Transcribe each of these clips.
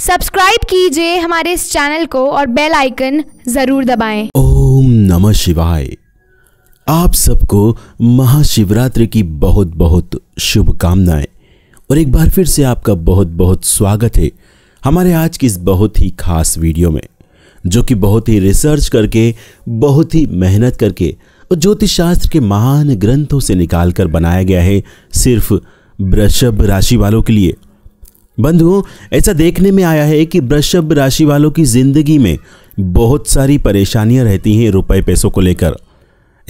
Subscribe कीजिए हमारे इस चैनल को और बेल आइकन जरूर दबाएं। ओम नमः शिवाय आप सबको महाशिवरात्रि की बहुत बहुत शुभकामनाएं और एक बार फिर से आपका बहुत बहुत स्वागत है हमारे आज की इस बहुत ही खास वीडियो में जो कि बहुत ही रिसर्च करके बहुत ही मेहनत करके और ज्योतिष शास्त्र के महान ग्रंथों से निकालकर बनाया गया है सिर्फ वृषभ राशि वालों के लिए बंधुओं ऐसा देखने में आया है कि वृषभ राशि वालों की जिंदगी में बहुत सारी परेशानियां रहती हैं रुपए पैसों को लेकर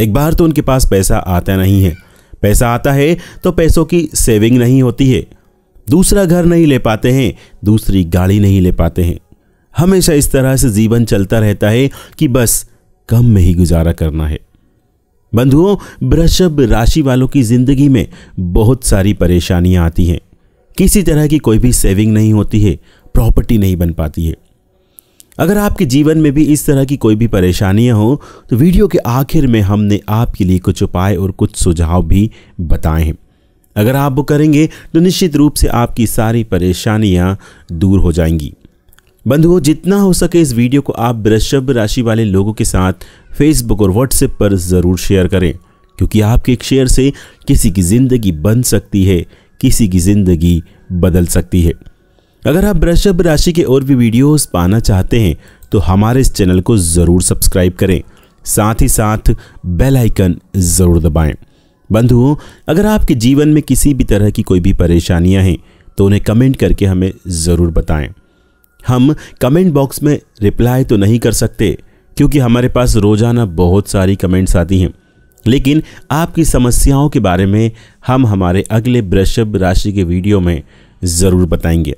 एक बार तो उनके पास पैसा आता नहीं है पैसा आता है तो पैसों की सेविंग नहीं होती है दूसरा घर नहीं ले पाते हैं दूसरी गाड़ी नहीं ले पाते हैं हमेशा इस तरह से जीवन चलता रहता है कि बस कम में ही गुजारा करना है बंधुओं वृषभ राशि वालों की जिंदगी में बहुत सारी परेशानियां आती हैं किसी तरह की कोई भी सेविंग नहीं होती है प्रॉपर्टी नहीं बन पाती है अगर आपके जीवन में भी इस तरह की कोई भी परेशानियां हो तो वीडियो के आखिर में हमने आपके लिए कुछ उपाय और कुछ सुझाव भी बताए हैं अगर आप वो करेंगे तो निश्चित रूप से आपकी सारी परेशानियां दूर हो जाएंगी बंधुओं जितना हो सके इस वीडियो को आप वृषभ राशि वाले लोगों के साथ फेसबुक और व्हाट्सएप पर ज़रूर शेयर करें क्योंकि आपके एक शेयर से किसी की ज़िंदगी बन सकती है किसी की ज़िंदगी बदल सकती है अगर आप वृषभ राशि के और भी वीडियोस पाना चाहते हैं तो हमारे इस चैनल को ज़रूर सब्सक्राइब करें साथ ही साथ बेल आइकन ज़रूर दबाएं बंधुओं अगर आपके जीवन में किसी भी तरह की कोई भी परेशानियां हैं तो उन्हें कमेंट करके हमें ज़रूर बताएं हम कमेंट बॉक्स में रिप्लाई तो नहीं कर सकते क्योंकि हमारे पास रोज़ाना बहुत सारी कमेंट्स आती हैं लेकिन आपकी समस्याओं के बारे में हम हमारे अगले वृषभ राशि के वीडियो में ज़रूर बताएंगे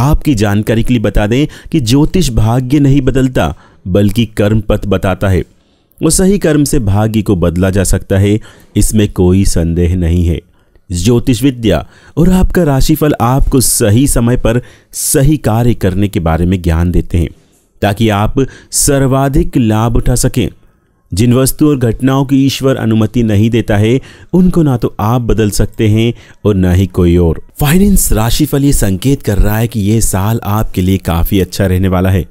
आपकी जानकारी के लिए बता दें कि ज्योतिष भाग्य नहीं बदलता बल्कि कर्म पथ बताता है वो सही कर्म से भाग्य को बदला जा सकता है इसमें कोई संदेह नहीं है ज्योतिष विद्या और आपका राशिफल आपको सही समय पर सही कार्य करने के बारे में ज्ञान देते हैं ताकि आप सर्वाधिक लाभ उठा सकें जिन वस्तु और घटनाओं की ईश्वर अनुमति नहीं देता है उनको ना तो आप बदल सकते हैं और ना ही कोई और फाइनेंस राशिफल ये संकेत कर रहा है कि ये साल आपके लिए काफी अच्छा रहने वाला है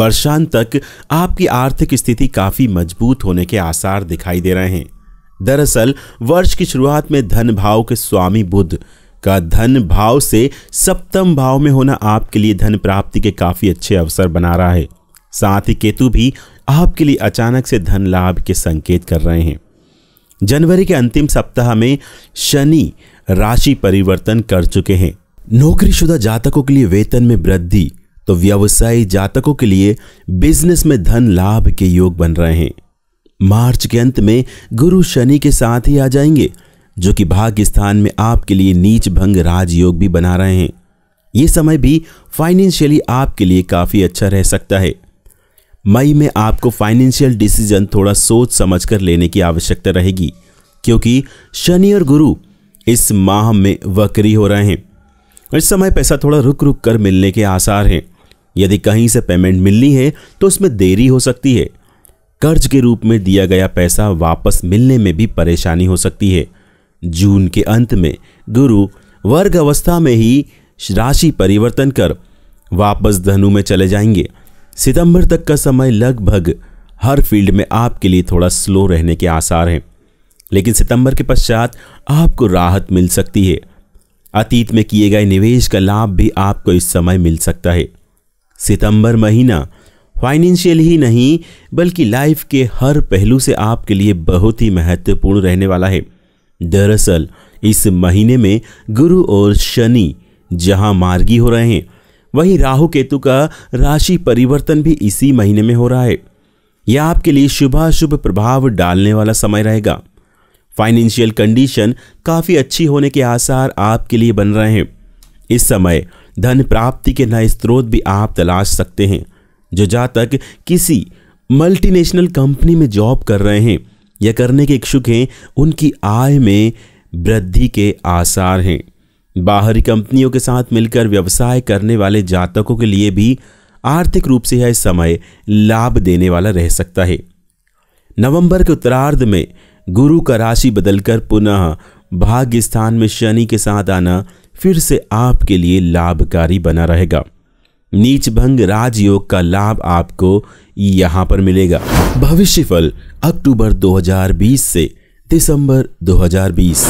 वर्षांत तक आपकी आर्थिक स्थिति काफी मजबूत होने के आसार दिखाई दे रहे हैं दरअसल वर्ष की शुरुआत में धन भाव के स्वामी बुद्ध का धन भाव से सप्तम भाव में होना आपके लिए धन प्राप्ति के काफी अच्छे अवसर बना रहा है साथ ही केतु भी आपके लिए अचानक से धन लाभ के संकेत कर रहे हैं जनवरी के अंतिम सप्ताह में शनि राशि परिवर्तन कर चुके हैं नौकरीशुदा जातकों के लिए वेतन में वृद्धि तो व्यवसायी जातकों के लिए बिजनेस में धन लाभ के योग बन रहे हैं मार्च के अंत में गुरु शनि के साथ ही आ जाएंगे जो कि भाग्य स्थान में आपके लिए नीच भंग राजयोग भी बना रहे हैं ये समय भी फाइनेंशियली आपके लिए काफी अच्छा रह सकता है मई में आपको फाइनेंशियल डिसीजन थोड़ा सोच समझ कर लेने की आवश्यकता रहेगी क्योंकि शनि और गुरु इस माह में वक्री हो रहे हैं इस समय पैसा थोड़ा रुक रुक कर मिलने के आसार हैं यदि कहीं से पेमेंट मिलनी है तो उसमें देरी हो सकती है कर्ज के रूप में दिया गया पैसा वापस मिलने में भी परेशानी हो सकती है जून के अंत में गुरु वर्ग अवस्था में ही राशि परिवर्तन कर वापस धनु में चले जाएंगे सितंबर तक का समय लगभग हर फील्ड में आपके लिए थोड़ा स्लो रहने के आसार हैं लेकिन सितंबर के पश्चात आपको राहत मिल सकती है अतीत में किए गए निवेश का लाभ भी आपको इस समय मिल सकता है सितंबर महीना फाइनेंशियल ही नहीं बल्कि लाइफ के हर पहलू से आपके लिए बहुत ही महत्वपूर्ण रहने वाला है दरअसल इस महीने में गुरु और शनि जहां मार्गी हो रहे हैं वहीं राहु केतु का राशि परिवर्तन भी इसी महीने में हो रहा है यह आपके लिए शुभाशुभ प्रभाव डालने वाला समय रहेगा फाइनेंशियल कंडीशन काफी अच्छी होने के आसार आपके लिए बन रहे हैं इस समय धन प्राप्ति के नए स्रोत भी आप तलाश सकते हैं जो जातक किसी मल्टीनेशनल कंपनी में जॉब कर रहे हैं या करने के इच्छुक हैं उनकी आय में वृद्धि के आसार हैं बाहरी कंपनियों के साथ मिलकर व्यवसाय करने वाले जातकों के लिए भी आर्थिक रूप से यह समय लाभ देने वाला रह सकता है नवंबर के उत्तरार्ध में गुरु का राशि बदलकर पुनः भाग्य स्थान में शनि के साथ आना फिर से आपके लिए लाभकारी बना रहेगा नीच भंग राजयोग का लाभ आपको यहाँ पर मिलेगा भविष्य फल अक्टूबर 2020 से दिसंबर 2020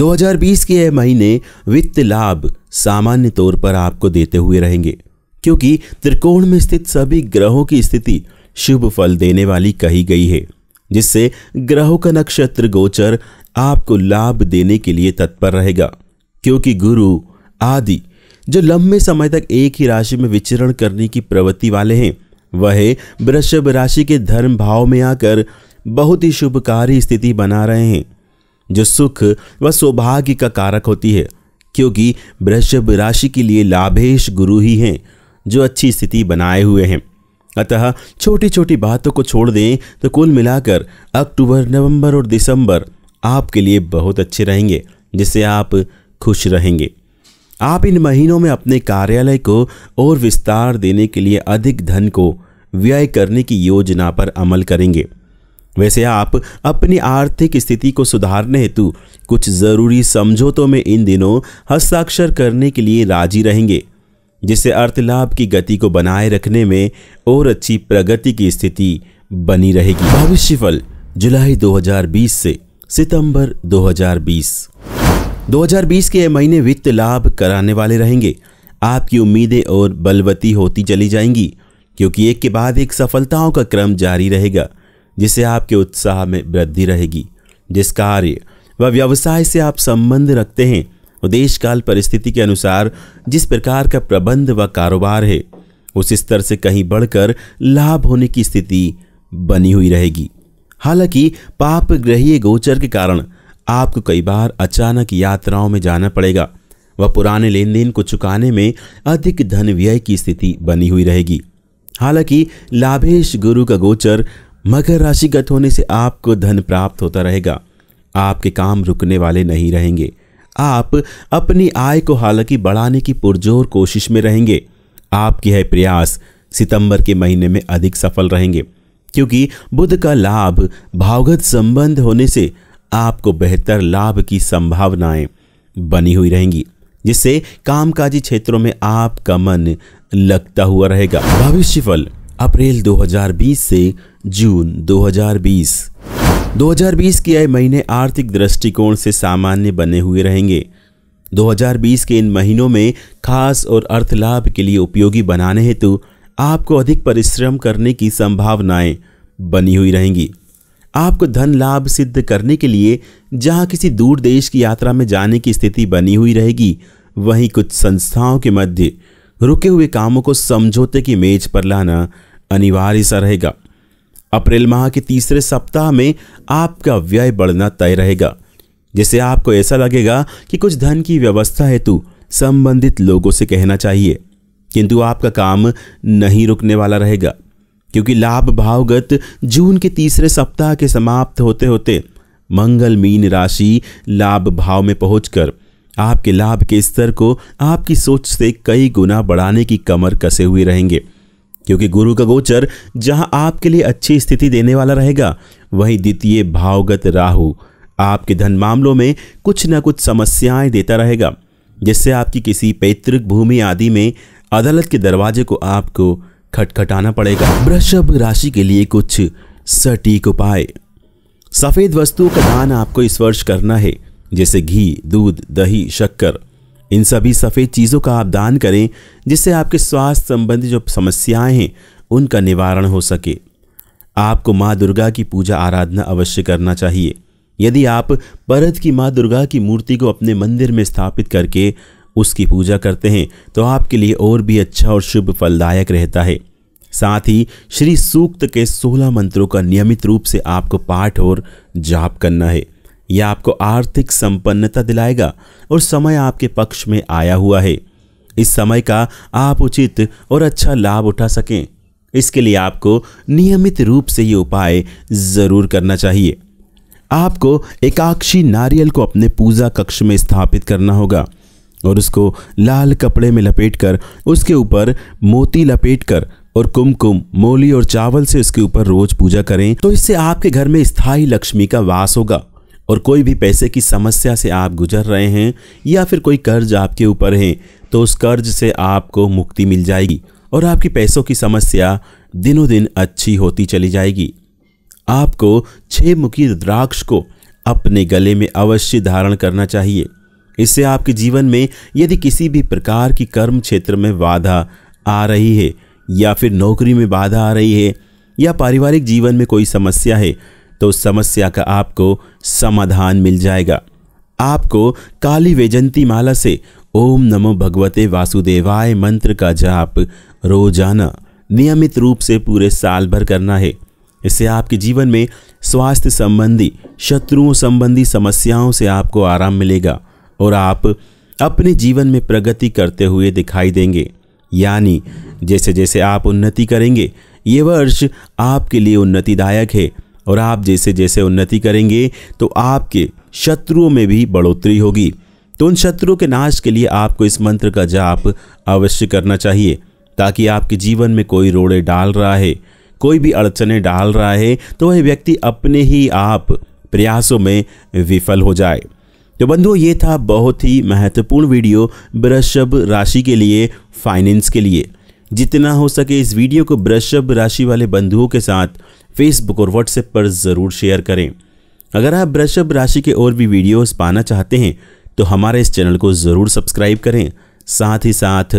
2020 के यह महीने वित्त लाभ सामान्य तौर पर आपको देते हुए रहेंगे क्योंकि त्रिकोण में स्थित सभी ग्रहों की स्थिति शुभ फल देने वाली कही गई है जिससे ग्रहों का नक्षत्र गोचर आपको लाभ देने के लिए तत्पर रहेगा क्योंकि गुरु आदि जो लंबे समय तक एक ही राशि में विचरण करने की प्रवृत्ति वाले हैं वह वृषभ राशि के धर्म भाव में आकर बहुत ही शुभकारी स्थिति बना रहे हैं जो सुख व सौभाग्य का कारक होती है क्योंकि वृषभ राशि के लिए लाभेश गुरु ही हैं जो अच्छी स्थिति बनाए हुए हैं अतः छोटी छोटी बातों को छोड़ दें तो कुल मिलाकर अक्टूबर नवंबर और दिसंबर आपके लिए बहुत अच्छे रहेंगे जिससे आप खुश रहेंगे आप इन महीनों में अपने कार्यालय को और विस्तार देने के लिए अधिक धन को व्यय करने की योजना पर अमल करेंगे वैसे आप अपनी आर्थिक स्थिति को सुधारने हेतु कुछ ज़रूरी समझौतों में इन दिनों हस्ताक्षर करने के लिए राजी रहेंगे जिससे अर्थलाभ की गति को बनाए रखने में और अच्छी प्रगति की स्थिति बनी रहेगी भविष्यफल जुलाई 2020 से सितंबर 2020 2020 के महीने वित्त लाभ कराने वाले रहेंगे आपकी उम्मीदें और बलवती होती चली जाएंगी क्योंकि एक के बाद एक सफलताओं का क्रम जारी रहेगा जिससे आपके उत्साह में वृद्धि रहेगी जिस कार्य व व्यवसाय से आप संबंध रखते हैं देश काल परिस्थिति के अनुसार जिस प्रकार का प्रबंध व कारोबार है उस स्तर से कहीं बढ़कर लाभ होने की स्थिति बनी हुई रहेगी हालांकि पाप ग्रहीय गोचर के कारण आपको कई बार अचानक यात्राओं में जाना पड़ेगा व पुराने लेन देन को चुकाने में अधिक धन व्यय की स्थिति बनी हुई रहेगी हालांकि लाभेश गुरु का गोचर मकर राशिगत होने से आपको धन प्राप्त होता रहेगा आपके काम रुकने वाले नहीं रहेंगे आप अपनी आय को हालांकि बढ़ाने की पुरजोर कोशिश में रहेंगे आपके है प्रयास सितंबर के महीने में अधिक सफल रहेंगे क्योंकि बुध का लाभ भावगत संबंध होने से आपको बेहतर लाभ की संभावनाएं बनी हुई रहेंगी जिससे कामकाजी क्षेत्रों में आपका मन लगता हुआ रहेगा भविष्य फल अप्रैल 2020 से जून 2020 2020 के आए महीने आर्थिक दृष्टिकोण से सामान्य बने हुए रहेंगे 2020 के इन महीनों में खास और अर्थ लाभ के लिए उपयोगी बनाने हेतु आपको अधिक परिश्रम करने की संभावनाएं बनी हुई रहेंगी आपको धन लाभ सिद्ध करने के लिए जहां किसी दूर देश की यात्रा में जाने की स्थिति बनी हुई रहेगी वहीं कुछ संस्थाओं के मध्य रुके हुए कामों को समझौते की मेज पर लाना अनिवार्य सा रहेगा अप्रैल माह के तीसरे सप्ताह में आपका व्यय बढ़ना तय रहेगा जिसे आपको ऐसा लगेगा कि कुछ धन की व्यवस्था हेतु तो संबंधित लोगों से कहना चाहिए किंतु आपका काम नहीं रुकने वाला रहेगा क्योंकि लाभ भावगत जून के तीसरे सप्ताह के समाप्त होते होते मंगल मीन राशि लाभ भाव में पहुंचकर आपके लाभ के स्तर को आपकी सोच से कई गुना बढ़ाने की कमर कसे हुए रहेंगे क्योंकि गुरु का गोचर जहां आपके लिए अच्छी स्थिति देने वाला रहेगा वहीं द्वितीय भावगत राहु आपके धन मामलों में कुछ न कुछ समस्याएं देता रहेगा जिससे आपकी किसी पैतृक भूमि आदि में अदालत के दरवाजे को आपको खटखटाना पड़ेगा वृषभ राशि के लिए कुछ सटीक उपाय सफ़ेद वस्तुओं का दान आपको इस वर्ष करना है जैसे घी दूध दही शक्कर इन सभी सफ़ेद चीज़ों का आप दान करें जिससे आपके स्वास्थ्य संबंधी जो समस्याएं हैं उनका निवारण हो सके आपको माँ दुर्गा की पूजा आराधना अवश्य करना चाहिए यदि आप परत की माँ दुर्गा की मूर्ति को अपने मंदिर में स्थापित करके उसकी पूजा करते हैं तो आपके लिए और भी अच्छा और शुभ फलदायक रहता है साथ ही श्री सूक्त के सोलह मंत्रों का नियमित रूप से आपको पाठ और जाप करना है यह आपको आर्थिक संपन्नता दिलाएगा और समय आपके पक्ष में आया हुआ है इस समय का आप उचित और अच्छा लाभ उठा सकें इसके लिए आपको नियमित रूप से ये उपाय ज़रूर करना चाहिए आपको एकाक्षी नारियल को अपने पूजा कक्ष में स्थापित करना होगा और उसको लाल कपड़े में लपेटकर उसके ऊपर मोती लपेटकर और कुमकुम मोली और चावल से उसके ऊपर रोज पूजा करें तो इससे आपके घर में स्थायी लक्ष्मी का वास होगा और कोई भी पैसे की समस्या से आप गुजर रहे हैं या फिर कोई कर्ज आपके ऊपर है तो उस कर्ज से आपको मुक्ति मिल जाएगी और आपकी पैसों की समस्या दिनों दिन अच्छी होती चली जाएगी आपको छह मुखी द्राक्ष को अपने गले में अवश्य धारण करना चाहिए इससे आपके जीवन में यदि किसी भी प्रकार की कर्म क्षेत्र में बाधा आ रही है या फिर नौकरी में बाधा आ रही है या पारिवारिक जीवन में कोई समस्या है तो उस समस्या का आपको समाधान मिल जाएगा आपको काली वैजंती माला से ओम नमो भगवते वासुदेवाय मंत्र का जाप रोजाना नियमित रूप से पूरे साल भर करना है इससे आपके जीवन में स्वास्थ्य संबंधी शत्रुओं संबंधी समस्याओं से आपको आराम मिलेगा और आप अपने जीवन में प्रगति करते हुए दिखाई देंगे यानी जैसे जैसे आप उन्नति करेंगे ये वर्ष आपके लिए उन्नतिदायक है और आप जैसे जैसे उन्नति करेंगे तो आपके शत्रुओं में भी बढ़ोतरी होगी तो उन शत्रुओं के नाश के लिए आपको इस मंत्र का जाप अवश्य करना चाहिए ताकि आपके जीवन में कोई रोड़े डाल रहा है कोई भी अड़चने डाल रहा है तो वह व्यक्ति अपने ही आप प्रयासों में विफल हो जाए तो बंधुओं ये था बहुत ही महत्वपूर्ण वीडियो वृषभ राशि के लिए फाइनेंस के लिए जितना हो सके इस वीडियो को वृषभ राशि वाले बंधुओं के साथ फेसबुक और व्हाट्सएप पर ज़रूर शेयर करें अगर आप वृषभ राशि के और भी वीडियोस पाना चाहते हैं तो हमारे इस चैनल को ज़रूर सब्सक्राइब करें साथ ही साथ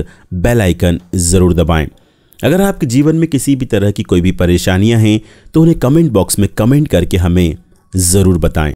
बेल आइकन ज़रूर दबाएं अगर आपके जीवन में किसी भी तरह की कोई भी परेशानियां हैं तो उन्हें कमेंट बॉक्स में कमेंट करके हमें ज़रूर बताएं